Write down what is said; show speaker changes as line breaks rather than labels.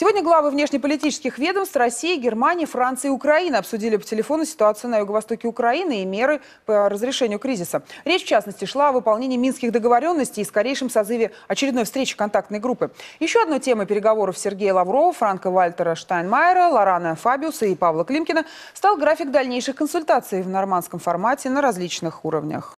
Сегодня главы внешнеполитических ведомств России, Германии, Франции и Украины обсудили по телефону ситуацию на юго-востоке Украины и меры по разрешению кризиса. Речь, в частности, шла о выполнении минских договоренностей и скорейшем созыве очередной встречи контактной группы. Еще одной темой переговоров Сергея Лаврова, Франка Вальтера Штайнмайера, Лорана Фабиуса и Павла Климкина стал график дальнейших консультаций в нормандском формате на различных уровнях.